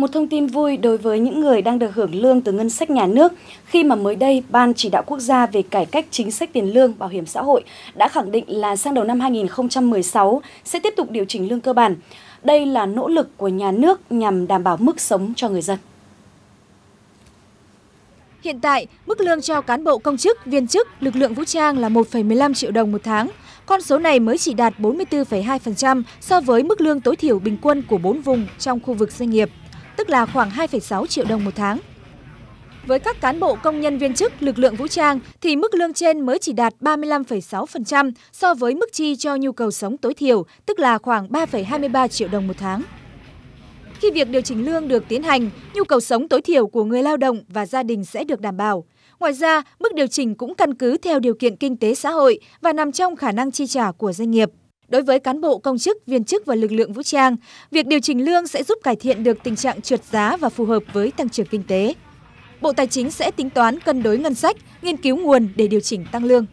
Một thông tin vui đối với những người đang được hưởng lương từ ngân sách nhà nước khi mà mới đây Ban Chỉ đạo Quốc gia về cải cách chính sách tiền lương bảo hiểm xã hội đã khẳng định là sang đầu năm 2016 sẽ tiếp tục điều chỉnh lương cơ bản. Đây là nỗ lực của nhà nước nhằm đảm bảo mức sống cho người dân. Hiện tại, mức lương cho cán bộ công chức, viên chức, lực lượng vũ trang là 1,15 triệu đồng một tháng. Con số này mới chỉ đạt 44,2% so với mức lương tối thiểu bình quân của 4 vùng trong khu vực doanh nghiệp tức là khoảng 2,6 triệu đồng một tháng. Với các cán bộ công nhân viên chức lực lượng vũ trang thì mức lương trên mới chỉ đạt 35,6% so với mức chi cho nhu cầu sống tối thiểu, tức là khoảng 3,23 triệu đồng một tháng. Khi việc điều chỉnh lương được tiến hành, nhu cầu sống tối thiểu của người lao động và gia đình sẽ được đảm bảo. Ngoài ra, mức điều chỉnh cũng căn cứ theo điều kiện kinh tế xã hội và nằm trong khả năng chi trả của doanh nghiệp. Đối với cán bộ, công chức, viên chức và lực lượng vũ trang, việc điều chỉnh lương sẽ giúp cải thiện được tình trạng trượt giá và phù hợp với tăng trưởng kinh tế. Bộ Tài chính sẽ tính toán cân đối ngân sách, nghiên cứu nguồn để điều chỉnh tăng lương.